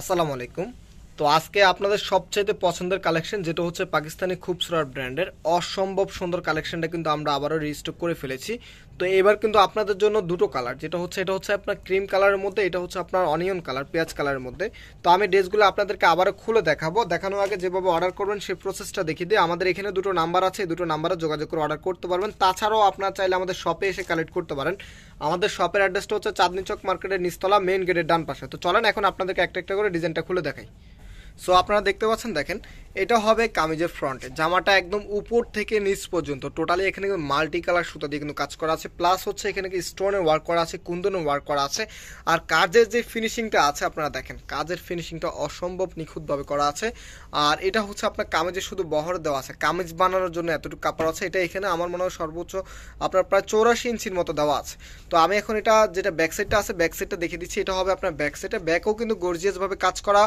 আসসালামু আলাইকুম তো আজকে আপনাদের সবচাইতে পছন্দের কালেকশন যেটা হচ্ছে পাকিস্তানি খুবসুরার ব্র্যান্ডের অসম্ভব সুন্দর কালেকশনটা কিন্তু আমরা আবারও রিস্টক করে ফেলেছি তো এবার কিন্তু আপনাদের জন্য দুটো কালার যেটা হচ্ছে এটা হচ্ছে আপনার ক্রিম কালারের মধ্যে এটা হচ্ছে আপনার অনিয়ন কালার পেঁয়াজ কালারের মধ্যে তো আমি ড্রেসগুলো আপনাদেরকে আবারও খুলে দেখাবো দেখানোর আগে যেভাবে অর্ডার করবেন সেই প্রসেসটা দেখিয়ে দিয়ে আমাদের এখানে দুটো নাম্বার আছে দুটো নাম্বারও যোগাযোগ করে অর্ডার করতে পারবেন তাছাড়াও আপনারা চাইলে আমাদের শপে এসে কালেক্ট করতে পারেন আমাদের শপের অ্যাড্রেসটা হচ্ছে চাঁদনি চক মার্কেটের নিচতলা মেন গেটের ডান পাশে তো চলেন এখন আপনাদেরকে একটা একটা করে ডিজাইনটা খুলে দেখাই সো আপনারা দেখতে পাচ্ছেন দেখেন এটা হবে কামিজের ফ্রন্টে জামাটা একদম উপর থেকে নিচ পর্যন্ত টোটালি এখানে মাল্টি কালার সুতা দিয়ে কিন্তু কাজ করা আছে প্লাস হচ্ছে এখানে স্টোনের ওয়ার্ক করা আছে কুন্দনের ওয়ার্ক করা আছে আর কাজের যে ফিনিশিংটা আছে আপনারা দেখেন কাজের ফিনিশিংটা অসম্ভব নিখুঁতভাবে করা আছে আর এটা হচ্ছে আপনার কামিজে শুধু বহর দেওয়া আছে কামিজ বানানোর জন্য এতটুকু কাপড় আছে এটা এখানে আমার মনে হয় সর্বোচ্চ আপনার প্রায় চৌরাশি ইঞ্চির মতো দেওয়া আছে তো আমি এখন এটা যেটা ব্যাকসাইডটা আছে ব্যাকসাইডটা দেখে দিচ্ছি এটা হবে আপনার ব্যাকসাইডে ব্যাকও কিন্তু গর্জিয়াসভাবে কাজ করা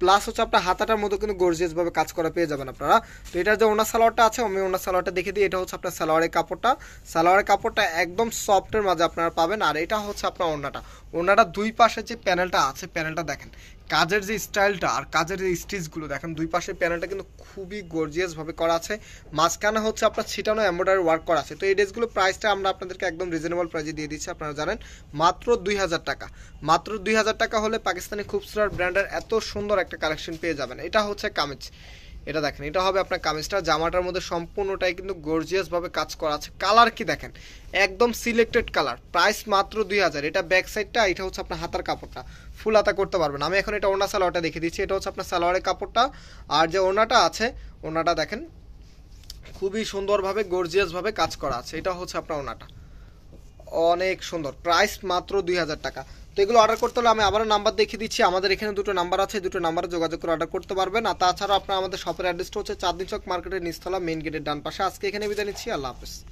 প্লাস হচ্ছে আপনার হাতাটার মতো কিন্তু গর্জিয়াসভাবে কাজ করে পেয়ে যাবেন আপনারা তো এটার যে ওনার সালোয়ারটা আছে আমি ওনার সালোয়ারটা দেখে দিই এটা হচ্ছে আপনার সালোয়ারের কাপড়টা সালোয়ারের কাপড়টা একদম সফটের মাঝে আপনারা পাবেন আর এটা হচ্ছে আপনার ওনাটা ওনাটা দুই পাশে যে প্যানেলটা আছে প্যানেলটা দেখেন কাজের যে স্টাইলটা আর কাজের যে স্টিচগুলো দেখেন দুই পাশে প্যানেলটা কিন্তু খুবই গর্জিয়াসভাবে করা আছে মাঝখানে হচ্ছে আপনার ছিটানো এম্বয়ডারি ওয়ার্ক করা আছে তো এই ড্রেসগুলো প্রাইসটা আমরা আপনাদেরকে একদম রিজনেবল প্রাইসে দিয়ে দিচ্ছি আপনারা জানেন মাত্র দুই হাজার টাকা মাত্র দুই হাজার টাকা হলে পাকিস্তানি খুবসুরার ব্র্যান্ডের এত সুন্দর একটা কালেকশন পেয়ে যাবেন এটা হচ্ছে কামেজ এটা দেখেন এটা হবে আপনার কামিজটা জামাটার মধ্যে সম্পূর্ণটাই কিন্তু গর্জিয়াসভাবে কাজ করা আছে কালার কি দেখেন একদম সিলেক্টেড কালার প্রাইস মাত্র দুই হাজার এটা ব্যাক সাইডটা এটা হচ্ছে আপনার হাতার কাপড়টা ফুল হাতা করতে পারবেন আমি এখন এটা ওনা সালোয়ারটা দেখে দিচ্ছি এটা হচ্ছে আপনার সালোয়ারের কাপড়টা আর যে ওনাটা আছে ওনাটা দেখেন খুবই সুন্দরভাবে গর্জিয়াসভাবে কাজ করা আছে এটা হচ্ছে আপনার ওনাটা অনেক সুন্দর প্রাইস মাত্র দুই হাজার টাকা তো এগুলো অর্ডার করতে হলে আমি আবারও নাম্বার দেখিয়ে দিচ্ছি আমাদের এখানে দুটো নাম্বার আছে দুটো নাম্বারে যোগাযোগ করে অর্ডার করতে পারবেন আর তাছাড়াও আপনার আমাদের শপের অ্যাড্রেসটা হচ্ছে চাঁদনি চক মার্কেটের নিস্তলা মেন গেটের ডান পাশে আজকে এখানে বিদায় নিচ্ছি আল্লাহ হাফেজ